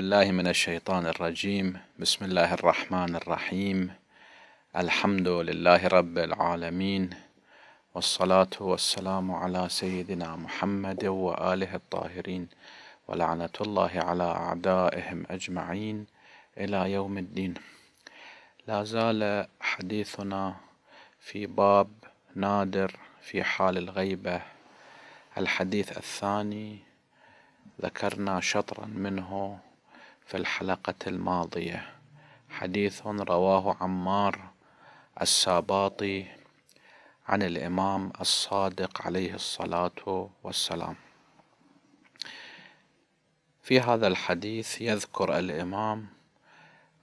بالله من الشيطان الرجيم بسم الله الرحمن الرحيم الحمد لله رب العالمين والصلاة والسلام على سيدنا محمد وآله الطاهرين ولعنة الله على أعدائهم أجمعين إلى يوم الدين لا زال حديثنا في باب نادر في حال الغيبة الحديث الثاني ذكرنا شطرا منه في الحلقة الماضية حديث رواه عمار الساباطي عن الإمام الصادق عليه الصلاة والسلام في هذا الحديث يذكر الإمام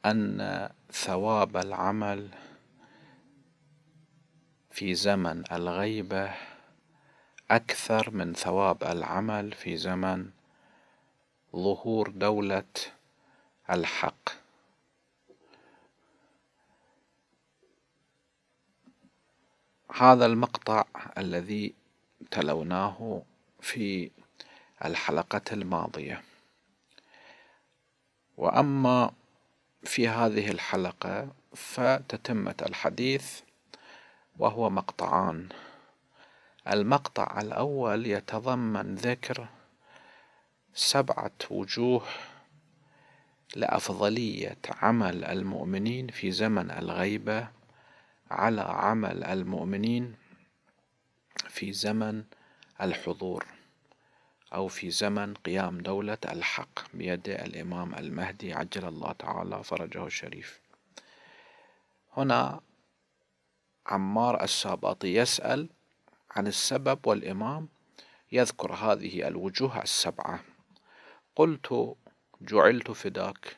أن ثواب العمل في زمن الغيبة أكثر من ثواب العمل في زمن ظهور دولة الحق هذا المقطع الذي تلوناه في الحلقة الماضية وأما في هذه الحلقة فتتمة الحديث وهو مقطعان المقطع الأول يتضمن ذكر سبعة وجوه لأفضلية عمل المؤمنين في زمن الغيبة على عمل المؤمنين في زمن الحضور أو في زمن قيام دولة الحق بيد الإمام المهدي عجل الله تعالى فرجه الشريف هنا عمار الساباطي يسأل عن السبب والإمام يذكر هذه الوجوه السبعة قلت جعلت فداك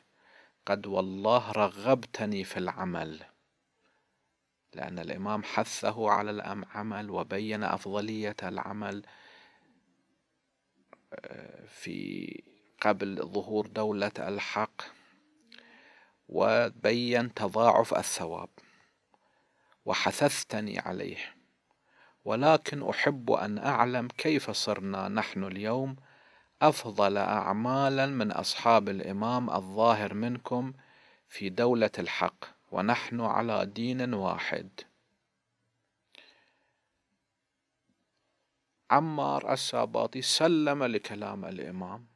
قد والله رغبتني في العمل لأن الإمام حثه على العمل وبين أفضلية العمل آه، في قبل ظهور دولة الحق وبين تضاعف الثواب وحثثتني عليه ولكن أحب أن أعلم كيف صرنا نحن اليوم أفضل أعمالا من أصحاب الإمام الظاهر منكم في دولة الحق ونحن على دين واحد عمار الساباطي سلم لكلام الإمام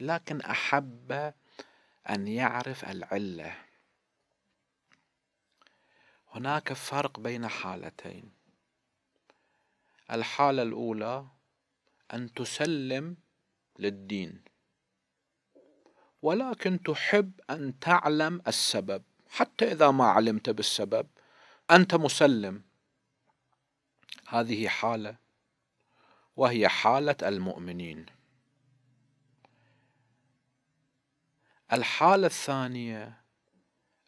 لكن أحب أن يعرف العلة هناك فرق بين حالتين الحالة الأولى أن تسلم للدين ولكن تحب ان تعلم السبب حتى اذا ما علمت بالسبب انت مسلم هذه حاله وهي حاله المؤمنين الحاله الثانيه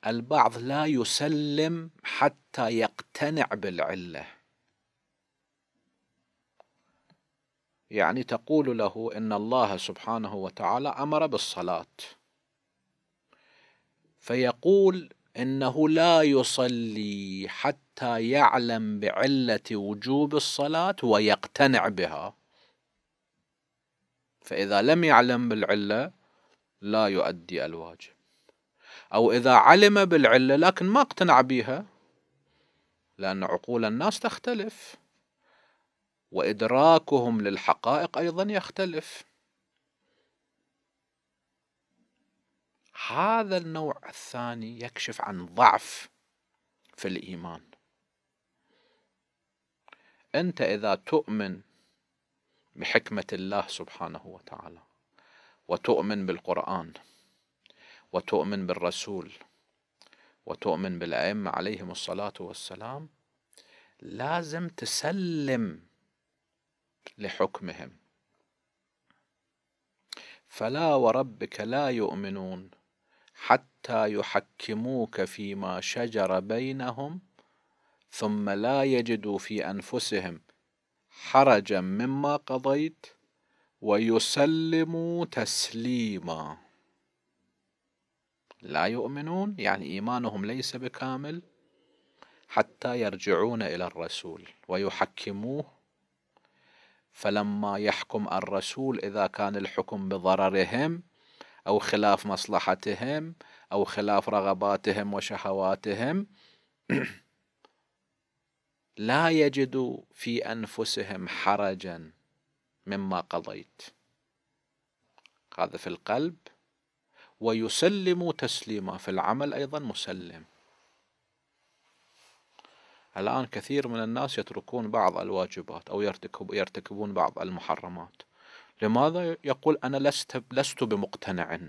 البعض لا يسلم حتى يقتنع بالعله يعني تقول له إن الله سبحانه وتعالى أمر بالصلاة فيقول إنه لا يصلي حتى يعلم بعلة وجوب الصلاة ويقتنع بها فإذا لم يعلم بالعلة لا يؤدي الواجب أو إذا علم بالعلة لكن ما اقتنع بها لأن عقول الناس تختلف وإدراكهم للحقائق أيضا يختلف هذا النوع الثاني يكشف عن ضعف في الإيمان أنت إذا تؤمن بحكمة الله سبحانه وتعالى وتؤمن بالقرآن وتؤمن بالرسول وتؤمن بالأئمة عليهم الصلاة والسلام لازم تسلم لحكمهم فلا وربك لا يؤمنون حتى يحكموك فيما شجر بينهم ثم لا يجدوا في انفسهم حرجا مما قضيت ويسلموا تسليما لا يؤمنون يعني ايمانهم ليس بكامل حتى يرجعون الى الرسول ويحكموه فلما يحكم الرسول إذا كان الحكم بضررهم أو خلاف مصلحتهم أو خلاف رغباتهم وشهواتهم لا يجدوا في أنفسهم حرجا مما قضيت هذا في القلب ويسلم تسليما في العمل أيضا مسلم الآن كثير من الناس يتركون بعض الواجبات أو يرتكب يرتكبون بعض المحرمات لماذا يقول أنا لست لست بمقتنع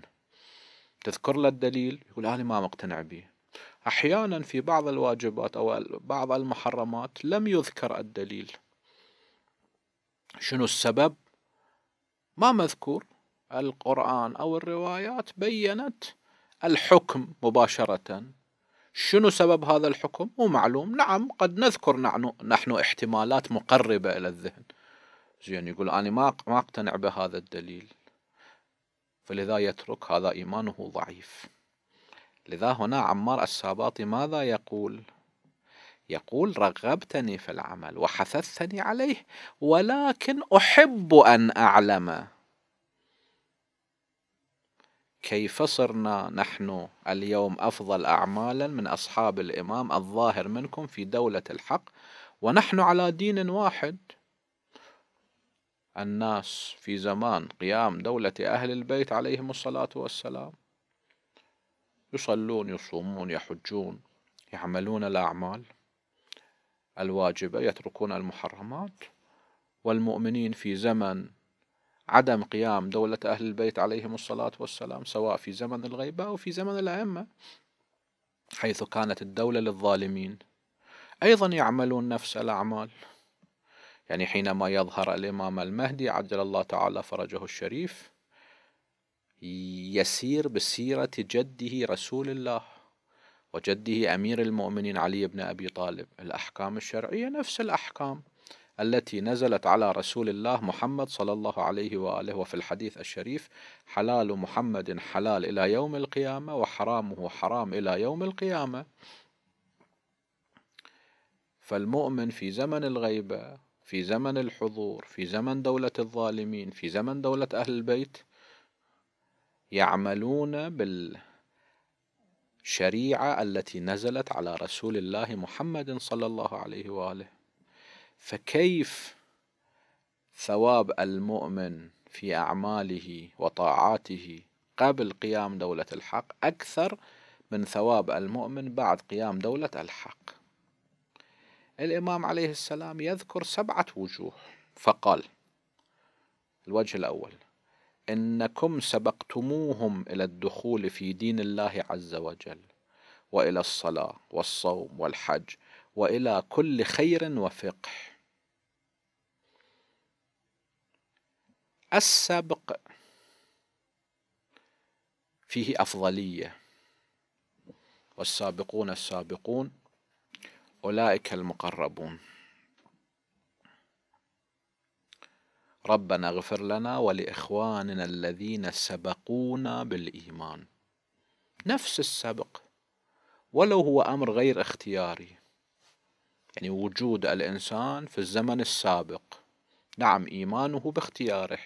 تذكر له الدليل يقول أنا ما مقتنع به أحيانا في بعض الواجبات أو بعض المحرمات لم يذكر الدليل شنو السبب ما مذكور القرآن أو الروايات بيّنت الحكم مباشرة شنو سبب هذا الحكم مو معلوم نعم قد نذكر نحن, نحن احتمالات مقربة إلى الذهن زين يقول أنا ما ما اقتنع بهذا الدليل فلذا يترك هذا إيمانه ضعيف لذا هنا عمار الساباطي ماذا يقول يقول رغبتني في العمل وحثثتني عليه ولكن أحب أن أعلم كيف صرنا نحن اليوم أفضل أعمالا من أصحاب الإمام الظاهر منكم في دولة الحق ونحن على دين واحد الناس في زمان قيام دولة أهل البيت عليهم الصلاة والسلام يصلون يصومون يحجون يعملون الأعمال الواجبة يتركون المحرمات والمؤمنين في زمن عدم قيام دولة أهل البيت عليهم الصلاة والسلام سواء في زمن الغيبة أو في زمن الأئمة حيث كانت الدولة للظالمين أيضا يعملون نفس الأعمال يعني حينما يظهر الإمام المهدي عجل الله تعالى فرجه الشريف يسير بسيرة جده رسول الله وجده أمير المؤمنين علي بن أبي طالب الأحكام الشرعية نفس الأحكام التي نزلت على رسول الله محمد صلى الله عليه وآله وفي الحديث الشريف حلال محمد حلال إلى يوم القيامة وحرامه حرام إلى يوم القيامة فالمؤمن في زمن الغيبة في زمن الحضور في زمن دولة الظالمين في زمن دولة أهل البيت يعملون بال شريعه التي نزلت على رسول الله محمد صلى الله عليه وآله فكيف ثواب المؤمن في أعماله وطاعاته قبل قيام دولة الحق أكثر من ثواب المؤمن بعد قيام دولة الحق الإمام عليه السلام يذكر سبعة وجوه فقال الوجه الأول إنكم سبقتموهم إلى الدخول في دين الله عز وجل وإلى الصلاة والصوم والحج والى كل خير وفقه السبق فيه افضليه والسابقون السابقون اولئك المقربون ربنا اغفر لنا ولاخواننا الذين سبقونا بالايمان نفس السبق ولو هو امر غير اختياري يعني وجود الإنسان في الزمن السابق نعم إيمانه باختياره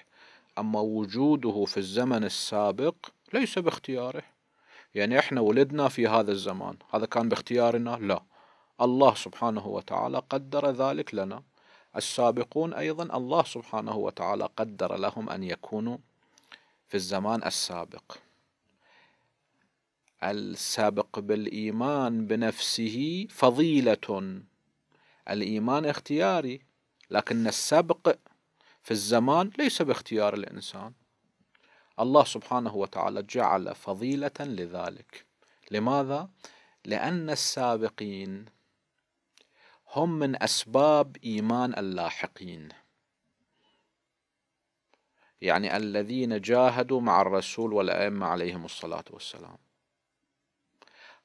أما وجوده في الزمن السابق ليس باختياره يعني إحنا ولدنا في هذا الزمان هذا كان باختيارنا لا الله سبحانه وتعالى قدر ذلك لنا السابقون أيضا الله سبحانه وتعالى قدر لهم أن يكونوا في الزمان السابق السابق بالإيمان بنفسه فضيلة الإيمان اختياري لكن السبق في الزمان ليس باختيار الإنسان الله سبحانه وتعالى جعل فضيلة لذلك لماذا؟ لأن السابقين هم من أسباب إيمان اللاحقين يعني الذين جاهدوا مع الرسول والأئمة عليهم الصلاة والسلام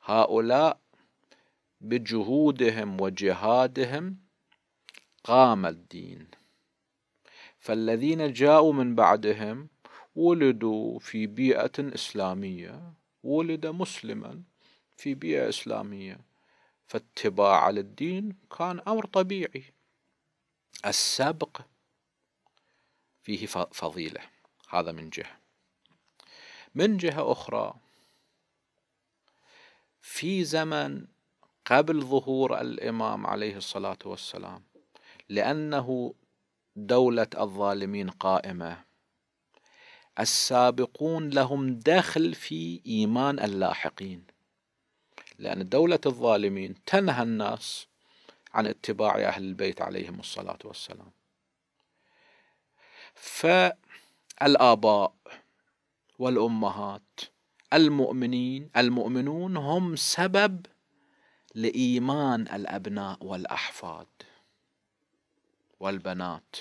هؤلاء بجهودهم وجهادهم قام الدين فالذين جاءوا من بعدهم ولدوا في بيئة إسلامية ولد مسلما في بيئة إسلامية فاتباع للدين كان أمر طبيعي السبق فيه فضيلة هذا من جهة من جهة أخرى في زمن قبل ظهور الإمام عليه الصلاة والسلام لأنه دولة الظالمين قائمة السابقون لهم دخل في إيمان اللاحقين لأن دولة الظالمين تنهى الناس عن اتباع أهل البيت عليهم الصلاة والسلام فالآباء والأمهات المؤمنين المؤمنون هم سبب لايمان الابناء والاحفاد والبنات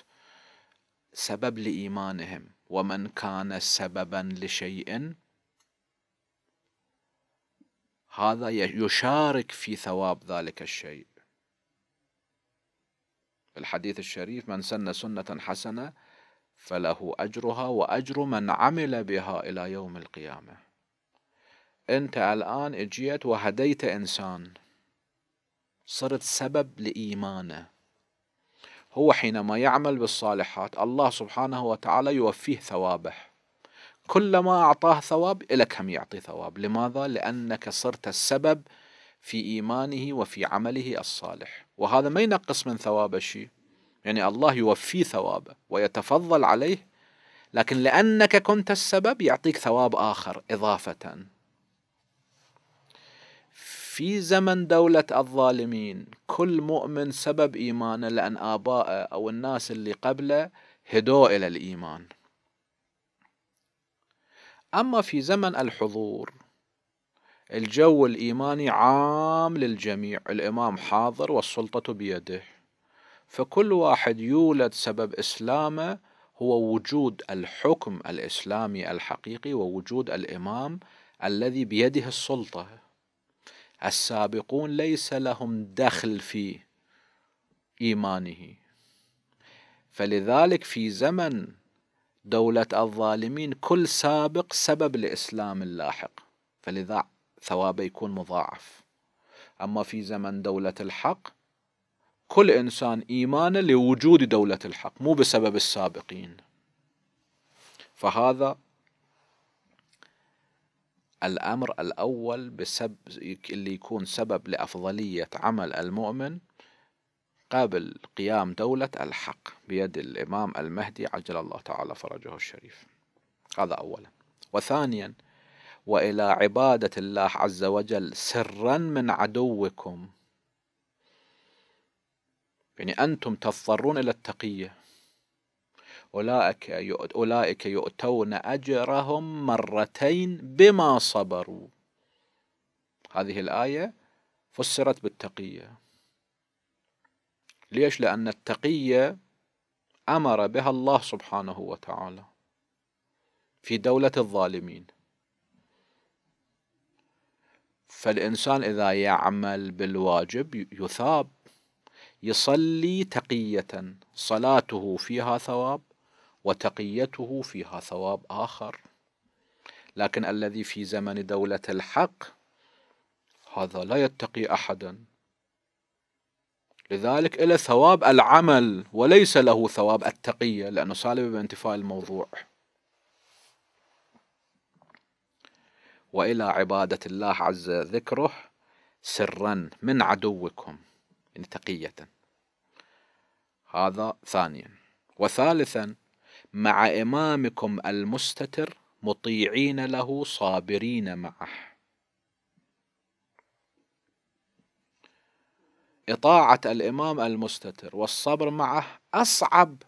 سبب لايمانهم ومن كان سببا لشيء هذا يشارك في ثواب ذلك الشيء الحديث الشريف من سن سنة حسنة فله أجرها وأجر من عمل بها إلى يوم القيامة أنت الآن اجيت وهديت إنسان صرت سبب لإيمانه هو حينما يعمل بالصالحات الله سبحانه وتعالى يوفيه ثوابه كلما أعطاه ثواب إلك هم يعطي ثواب لماذا؟ لأنك صرت السبب في إيمانه وفي عمله الصالح وهذا ما ينقص من ثوابه شيء يعني الله يوفيه ثوابه ويتفضل عليه لكن لأنك كنت السبب يعطيك ثواب آخر إضافة في زمن دولة الظالمين كل مؤمن سبب إيمانه لأن آبائه أو الناس اللي قبله هدوا إلى الإيمان أما في زمن الحضور الجو الإيماني عام للجميع الإمام حاضر والسلطة بيده فكل واحد يولد سبب إسلامه هو وجود الحكم الإسلامي الحقيقي ووجود الإمام الذي بيده السلطة السابقون ليس لهم دخل في إيمانه فلذلك في زمن دولة الظالمين كل سابق سبب لإسلام اللاحق فلذا ثوابه يكون مضاعف أما في زمن دولة الحق كل إنسان إيمانه لوجود دولة الحق مو بسبب السابقين فهذا الأمر الأول بسب اللي يكون سبب لأفضلية عمل المؤمن قبل قيام دولة الحق بيد الإمام المهدي عجل الله تعالى فرجه الشريف هذا أولا وثانيا وإلى عبادة الله عز وجل سرا من عدوكم يعني أنتم تضطرون إلى التقية أولئك أولئك يؤتون أجرهم مرتين بما صبروا هذه الآية فسرت بالتقية ليش؟ لأن التقية أمر بها الله سبحانه وتعالى في دولة الظالمين فالإنسان إذا يعمل بالواجب يثاب يصلي تقية صلاته فيها ثواب وتقيته فيها ثواب آخر لكن الذي في زمن دولة الحق هذا لا يتقي أحدا لذلك إلى ثواب العمل وليس له ثواب التقية لأنه سالب بانتفاء الموضوع وإلى عبادة الله عز ذكره سرا من عدوكم يعني تقية هذا ثانيا وثالثا مع إمامكم المستتر مطيعين له صابرين معه إطاعة الإمام المستتر والصبر معه أصعب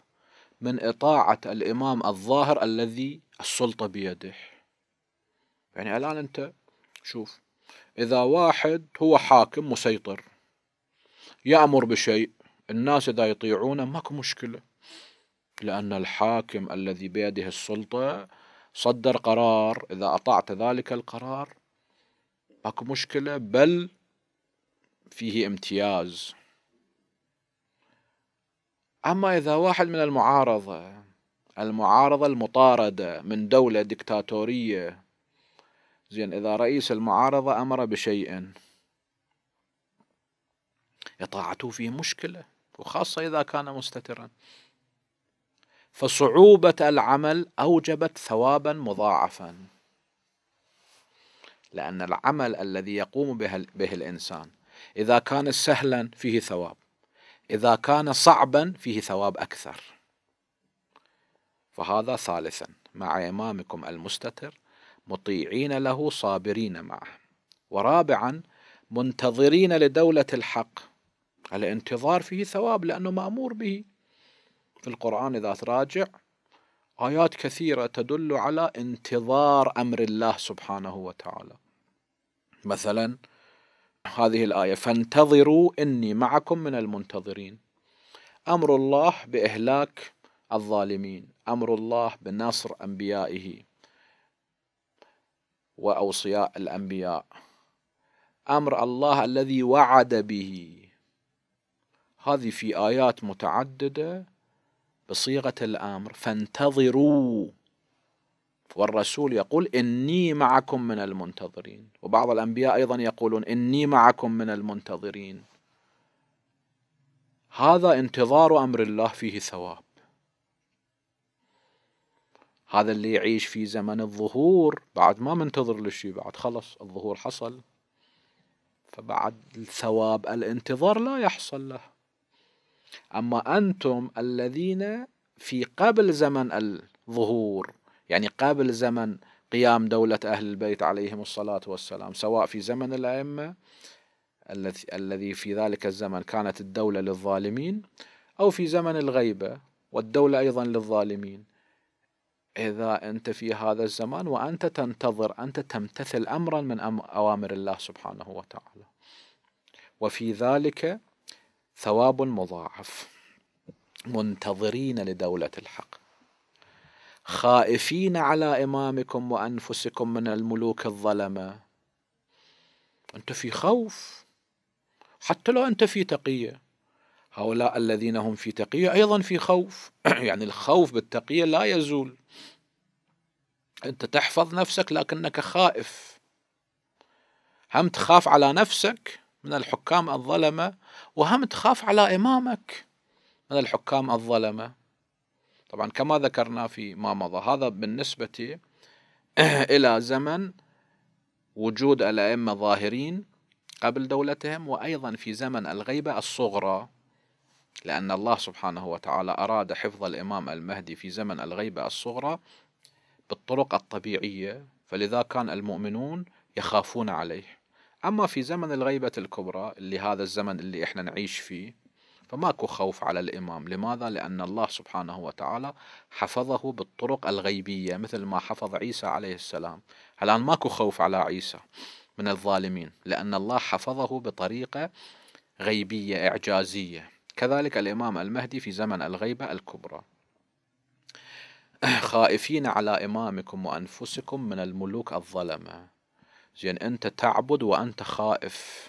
من إطاعة الإمام الظاهر الذي السلطة بيده يعني الآن أنت شوف إذا واحد هو حاكم مسيطر يأمر بشيء الناس إذا يطيعونه ماكو مشكلة لأن الحاكم الذي بيده السلطة صدر قرار إذا أطعت ذلك القرار ماكو مشكلة بل فيه امتياز أما إذا واحد من المعارضة المعارضة المطاردة من دولة دكتاتورية زين إذا رئيس المعارضة أمر بشيء إطاعته فيه مشكلة وخاصة إذا كان مستترا فصعوبة العمل أوجبت ثوابا مضاعفا لأن العمل الذي يقوم به الإنسان إذا كان سهلا فيه ثواب إذا كان صعبا فيه ثواب أكثر فهذا ثالثا مع إمامكم المستتر مطيعين له صابرين معه ورابعا منتظرين لدولة الحق الانتظار فيه ثواب لأنه مأمور به في القرآن إذا تراجع آيات كثيرة تدل على انتظار أمر الله سبحانه وتعالى مثلا هذه الآية فانتظروا إني معكم من المنتظرين أمر الله بإهلاك الظالمين أمر الله بنصر أنبيائه وأوصياء الأنبياء أمر الله الذي وعد به هذه في آيات متعددة بصيغه الامر فانتظروا والرسول يقول اني معكم من المنتظرين وبعض الانبياء ايضا يقولون اني معكم من المنتظرين هذا انتظار امر الله فيه ثواب هذا اللي يعيش في زمن الظهور بعد ما منتظر لشيء بعد خلص الظهور حصل فبعد الثواب الانتظار لا يحصل له أما أنتم الذين في قبل زمن الظهور يعني قبل زمن قيام دولة أهل البيت عليهم الصلاة والسلام سواء في زمن الأئمة الذي في ذلك الزمن كانت الدولة للظالمين أو في زمن الغيبة والدولة أيضا للظالمين إذا أنت في هذا الزمان وأنت تنتظر أنت تمتثل أمرا من أوامر الله سبحانه وتعالى وفي ذلك ثواب مضاعف منتظرين لدولة الحق خائفين على إمامكم وأنفسكم من الملوك الظلمة أنت في خوف حتى لو أنت في تقية هؤلاء الذين هم في تقية أيضا في خوف يعني الخوف بالتقية لا يزول أنت تحفظ نفسك لكنك خائف هم تخاف على نفسك من الحكام الظلمة وهم تخاف على إمامك من الحكام الظلمة طبعا كما ذكرنا في ما مضى هذا بالنسبة إلى زمن وجود الأئمة ظاهرين قبل دولتهم وأيضا في زمن الغيبة الصغرى لأن الله سبحانه وتعالى أراد حفظ الإمام المهدي في زمن الغيبة الصغرى بالطرق الطبيعية فلذا كان المؤمنون يخافون عليه أما في زمن الغيبة الكبرى اللي هذا الزمن اللي إحنا نعيش فيه فماكو خوف على الإمام لماذا؟ لأن الله سبحانه وتعالى حفظه بالطرق الغيبية مثل ما حفظ عيسى عليه السلام الآن ماكو خوف على عيسى من الظالمين لأن الله حفظه بطريقة غيبية إعجازية كذلك الإمام المهدي في زمن الغيبة الكبرى خائفين على إمامكم وأنفسكم من الملوك الظلمة زين أنت تعبد وأنت خائف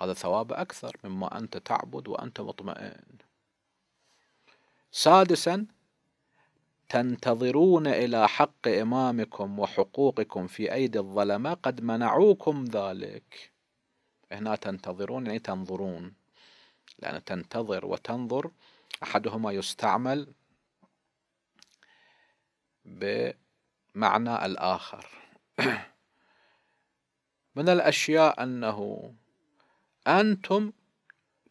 هذا ثواب أكثر مما أنت تعبد وأنت مطمئن سادسا تنتظرون إلى حق إمامكم وحقوقكم في أيدي الظلمة قد منعوكم ذلك هنا تنتظرون يعني تنظرون لأن تنتظر وتنظر أحدهما يستعمل بمعنى الآخر من الأشياء أنه أنتم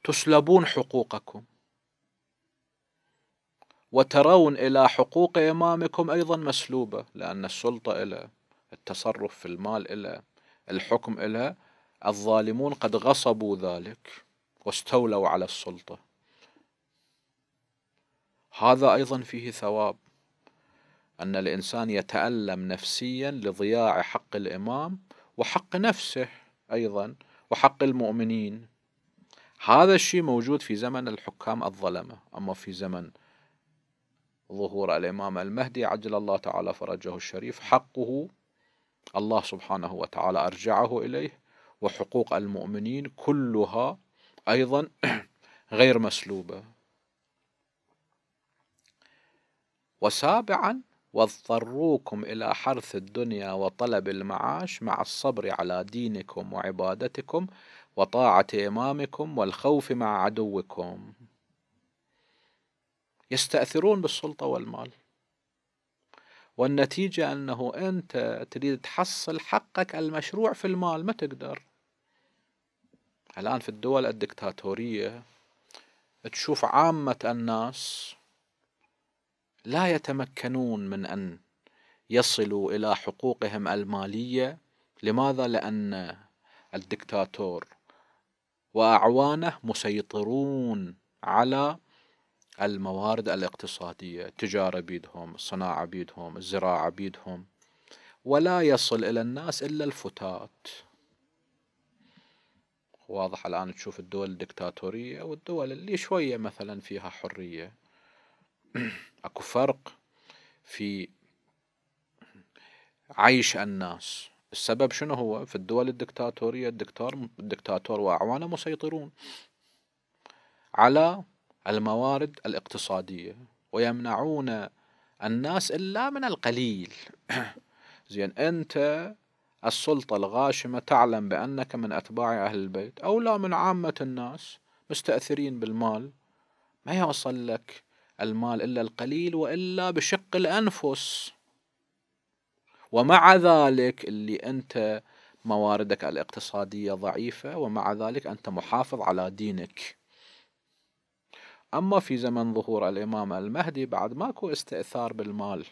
تسلبون حقوقكم وترون إلى حقوق إمامكم أيضا مسلوبة لأن السلطة إلى التصرف في المال إلى الحكم إلى الظالمون قد غصبوا ذلك واستولوا على السلطة هذا أيضا فيه ثواب أن الإنسان يتألم نفسيا لضياع حق الإمام وحق نفسه أيضا وحق المؤمنين هذا الشيء موجود في زمن الحكام الظلمة أما في زمن ظهور الإمام المهدي عجل الله تعالى فرجه الشريف حقه الله سبحانه وتعالى أرجعه إليه وحقوق المؤمنين كلها أيضا غير مسلوبة وسابعا واضطروكم إلى حرث الدنيا وطلب المعاش مع الصبر على دينكم وعبادتكم وطاعة إمامكم والخوف مع عدوكم يستأثرون بالسلطة والمال والنتيجة أنه أنت تريد تحصل حقك المشروع في المال ما تقدر الآن في الدول الدكتاتورية تشوف عامة الناس لا يتمكنون من ان يصلوا الى حقوقهم الماليه لماذا لان الدكتاتور واعوانه مسيطرون على الموارد الاقتصاديه التجاره بيدهم الصناعه بيدهم الزراعه بيدهم ولا يصل الى الناس الا الفتات واضح الآن تشوف الدول الدكتاتورية والدول اللي شوية مثلا فيها حرية اكو فرق في عيش الناس السبب شنو هو في الدول الدكتاتورية الدكتور الدكتاتور وأعوانه مسيطرون على الموارد الاقتصادية ويمنعون الناس إلا من القليل زين أنت السلطة الغاشمة تعلم بأنك من أتباع أهل البيت أو لا من عامة الناس مستأثرين بالمال ما يوصل لك المال إلا القليل وإلا بشق الأنفس ومع ذلك اللي أنت مواردك الاقتصادية ضعيفة ومع ذلك أنت محافظ على دينك أما في زمن ظهور الإمام المهدي بعد ماكو استئثار بالمال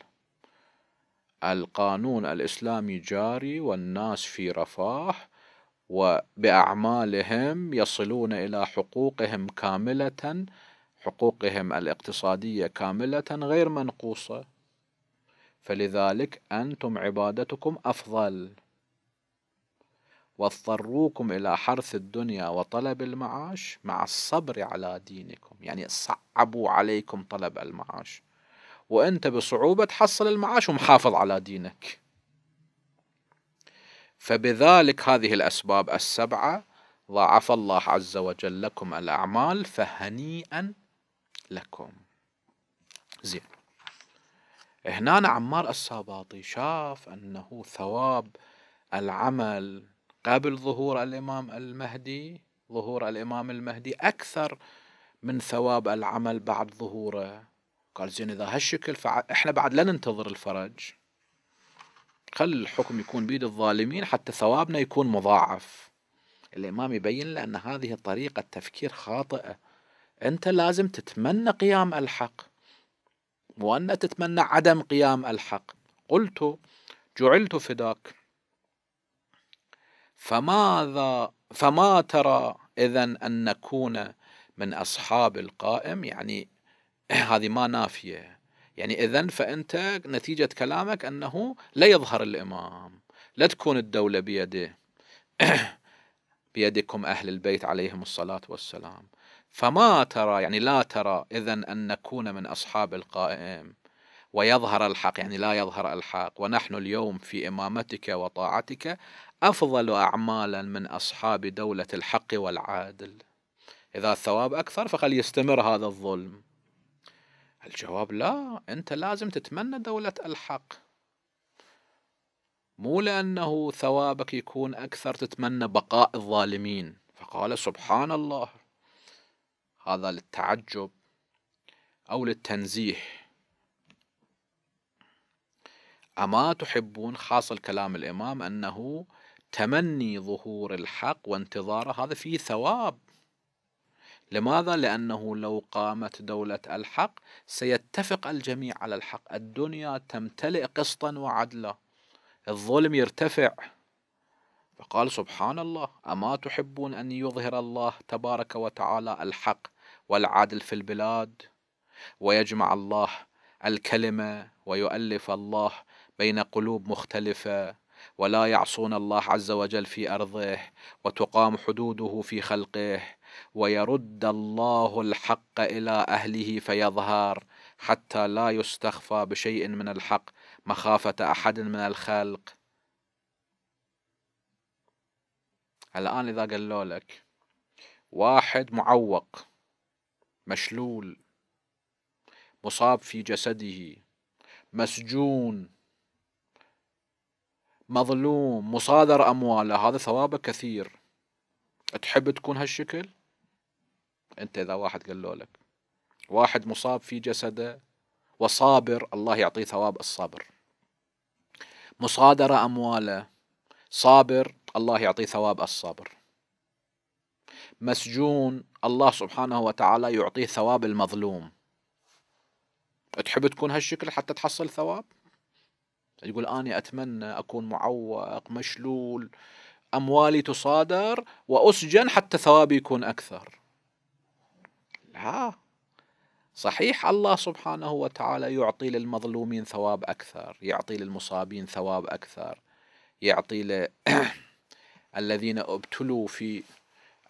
القانون الإسلامي جاري والناس في رفاه وبأعمالهم يصلون إلى حقوقهم كاملة حقوقهم الاقتصادية كاملة غير منقوصة فلذلك أنتم عبادتكم أفضل واضطروكم إلى حرث الدنيا وطلب المعاش مع الصبر على دينكم يعني صعبوا عليكم طلب المعاش وأنت بصعوبة تحصل المعاش ومحافظ على دينك فبذلك هذه الأسباب السبعة ضاعف الله عز وجل لكم الأعمال فهنيئا لكم زين هنا عمار الساباطي شاف أنه ثواب العمل قبل ظهور الإمام المهدي ظهور الإمام المهدي أكثر من ثواب العمل بعد ظهوره قال زين إذا هالشكل فإحنا بعد لا ننتظر الفرج خل الحكم يكون بيد الظالمين حتى ثوابنا يكون مضاعف الإمام يبين له أن هذه طريقة تفكير خاطئة أنت لازم تتمنى قيام الحق وأن تتمنى عدم قيام الحق قلت جعلت فداك فماذا فما ترى إذا أن نكون من أصحاب القائم يعني هذه ما نافية يعني إذا فأنت نتيجة كلامك أنه لا يظهر الإمام لا تكون الدولة بيده بيدكم أهل البيت عليهم الصلاة والسلام فما ترى يعني لا ترى إذا أن نكون من أصحاب القائم ويظهر الحق يعني لا يظهر الحق ونحن اليوم في إمامتك وطاعتك أفضل أعمالا من أصحاب دولة الحق والعادل إذا الثواب أكثر فقد يستمر هذا الظلم الجواب لا أنت لازم تتمنى دولة الحق مو لأنه ثوابك يكون أكثر تتمنى بقاء الظالمين فقال سبحان الله هذا للتعجب أو للتنزيه أما تحبون خاص الكلام الإمام أنه تمني ظهور الحق وانتظاره هذا فيه ثواب لماذا؟ لأنه لو قامت دولة الحق سيتفق الجميع على الحق الدنيا تمتلئ قسطا وعدلا الظلم يرتفع فقال سبحان الله أما تحبون أن يظهر الله تبارك وتعالى الحق والعدل في البلاد ويجمع الله الكلمة ويؤلف الله بين قلوب مختلفة ولا يعصون الله عز وجل في أرضه وتقام حدوده في خلقه ويرد الله الحق إلى أهله فيظهر حتى لا يستخفى بشيء من الحق مخافة أحد من الخلق الآن إذا قالوا لك واحد معوق مشلول مصاب في جسده مسجون مظلوم مصادر أمواله هذا ثوابه كثير تحب تكون هالشكل أنت إذا واحد قالوا لك واحد مصاب في جسده وصابر الله يعطيه ثواب الصبر مصادرة أمواله صابر الله يعطيه ثواب الصبر مسجون الله سبحانه وتعالى يعطيه ثواب المظلوم تحب تكون هالشكل حتى تحصل ثواب يقول أنا أتمنى أكون معوق مشلول أموالي تصادر وأسجن حتى ثوابي يكون أكثر لا صحيح الله سبحانه وتعالى يعطي للمظلومين ثواب أكثر يعطي للمصابين ثواب أكثر يعطي للذين ابتلوا في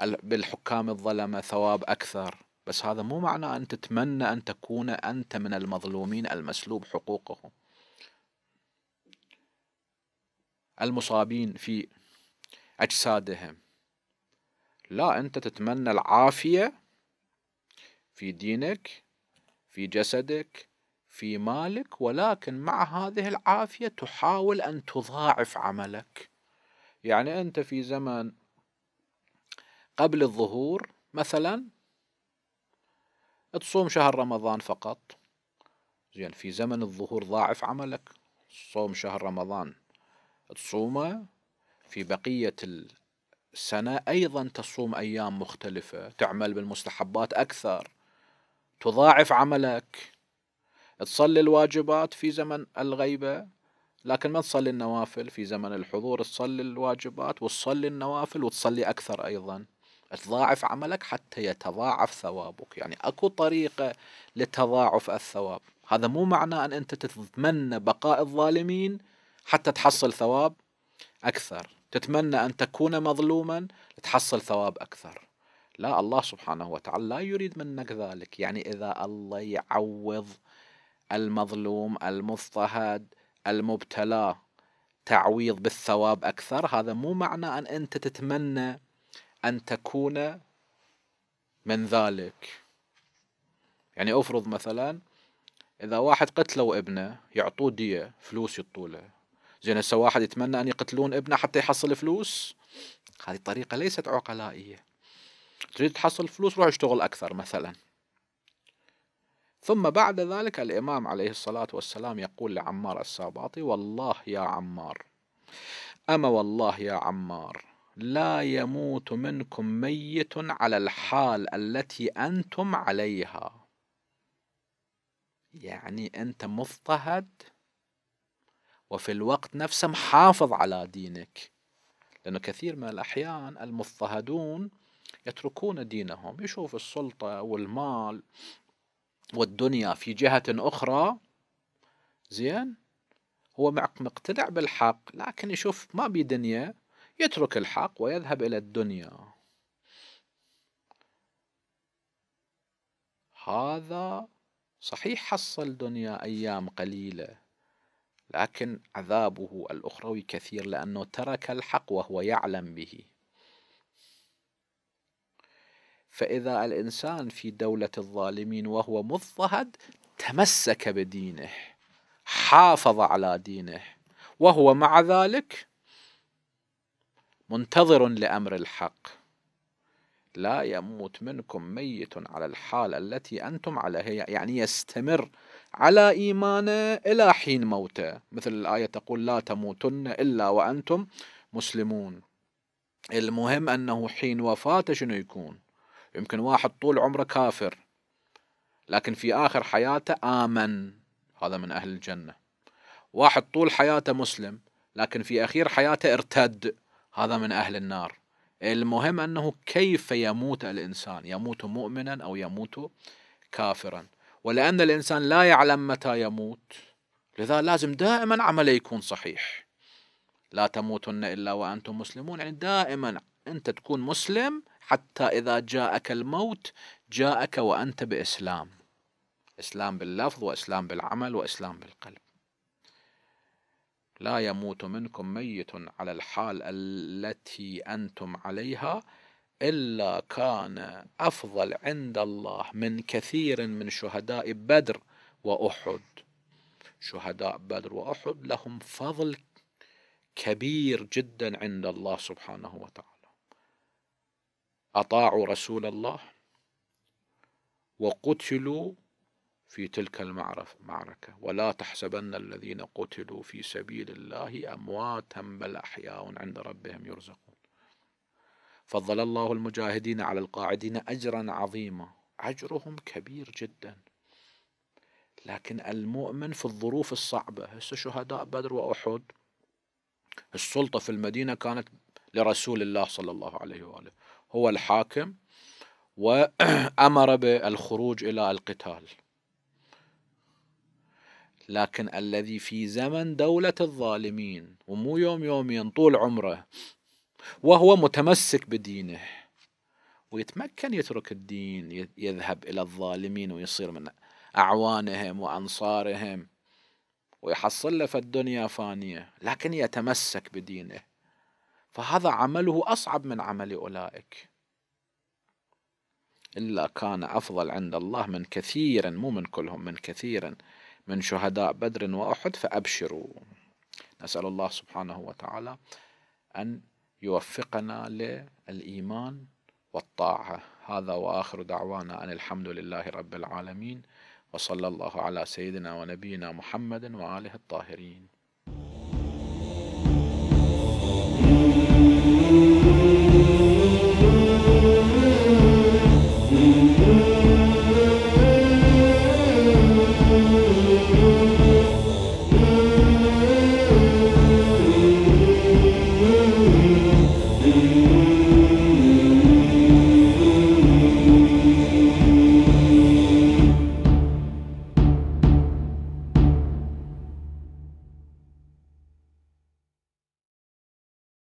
بالحكام الظلمة ثواب أكثر بس هذا مو معنى أن تتمنى أن تكون أنت من المظلومين المسلوب حقوقهم المصابين في أجسادهم لا أنت تتمنى العافية في دينك في جسدك في مالك ولكن مع هذه العافية تحاول أن تضاعف عملك يعني أنت في زمن قبل الظهور مثلا تصوم شهر رمضان فقط زين في زمن الظهور ضاعف عملك صوم شهر رمضان تصومه في بقية السنة أيضا تصوم أيام مختلفة تعمل بالمستحبات أكثر تضاعف عملك تصلي الواجبات في زمن الغيبة لكن ما تصلي النوافل في زمن الحضور تصلي الواجبات وتصلي النوافل وتصلي أكثر أيضا تضاعف عملك حتى يتضاعف ثوابك يعني أكو طريقة لتضاعف الثواب هذا مو معنى أن أنت تتمنى بقاء الظالمين حتى تحصل ثواب أكثر تتمنى أن تكون مظلوما لتحصل ثواب أكثر لا الله سبحانه وتعالى لا يريد منك ذلك يعني إذا الله يعوض المظلوم المضطهد المبتلى تعويض بالثواب أكثر هذا مو معنى أن أنت تتمنى أن تكون من ذلك يعني أفرض مثلا إذا واحد قتلوا ابنه يعطوه دية فلوس يطوله زين هسه واحد يتمنى أن يقتلون ابنه حتى يحصل فلوس هذه الطريقة ليست عقلائية تريد تحصل فلوس روح اشتغل أكثر مثلا ثم بعد ذلك الإمام عليه الصلاة والسلام يقول لعمار الساباطي والله يا عمار أما والله يا عمار لا يموت منكم ميت على الحال التي أنتم عليها يعني أنت مضطهد وفي الوقت نفسه محافظ على دينك لأنه كثير من الأحيان المضطهدون يتركون دينهم يشوف السلطة والمال والدنيا في جهة أخرى زين هو مقتنع بالحق لكن يشوف ما بي دنيا يترك الحق ويذهب إلى الدنيا هذا صحيح حصل دنيا أيام قليلة لكن عذابه الأخروي كثير لأنه ترك الحق وهو يعلم به فإذا الإنسان في دولة الظالمين وهو مضطهد تمسك بدينه حافظ على دينه وهو مع ذلك منتظر لأمر الحق لا يموت منكم ميت على الحال التي أنتم عليها يعني يستمر على إيمانه إلى حين موته مثل الآية تقول لا تموتن إلا وأنتم مسلمون المهم أنه حين وفاته شنو يكون يمكن واحد طول عمره كافر لكن في آخر حياته آمن هذا من أهل الجنة واحد طول حياته مسلم لكن في أخير حياته ارتد هذا من أهل النار المهم أنه كيف يموت الإنسان يموت مؤمنا أو يموت كافرا ولأن الإنسان لا يعلم متى يموت لذا لازم دائما عمله يكون صحيح لا تموتن إلا وأنتم مسلمون يعني دائما أنت تكون مسلم حتى إذا جاءك الموت جاءك وأنت بإسلام إسلام باللفظ وإسلام بالعمل وإسلام بالقلب لا يموت منكم ميت على الحال التي أنتم عليها إلا كان أفضل عند الله من كثير من شهداء بدر وأحد شهداء بدر وأحد لهم فضل كبير جدا عند الله سبحانه وتعالى أطاعوا رسول الله وقتلوا في تلك المعركة ولا تحسبن الذين قتلوا في سبيل الله أمواتا بل أحياء عند ربهم يرزقون فضل الله المجاهدين على القاعدين أجرا عظيما أجرهم كبير جدا لكن المؤمن في الظروف الصعبة هسه شهداء بدر وأحد السلطة في المدينة كانت لرسول الله صلى الله عليه وآله هو الحاكم وأمر بالخروج إلى القتال لكن الذي في زمن دولة الظالمين ومو يوم يومين طول عمره وهو متمسك بدينه ويتمكن يترك الدين يذهب إلى الظالمين ويصير من أعوانهم وأنصارهم ويحصل له في الدنيا فانية لكن يتمسك بدينه فهذا عمله أصعب من عمل أولئك إلا كان أفضل عند الله من كثير مو من كلهم من كثير من شهداء بدر وأحد فأبشروا نسأل الله سبحانه وتعالى أن يوفقنا للإيمان والطاعة هذا وآخر دعوانا أن الحمد لله رب العالمين وصلى الله على سيدنا ونبينا محمد وآله الطاهرين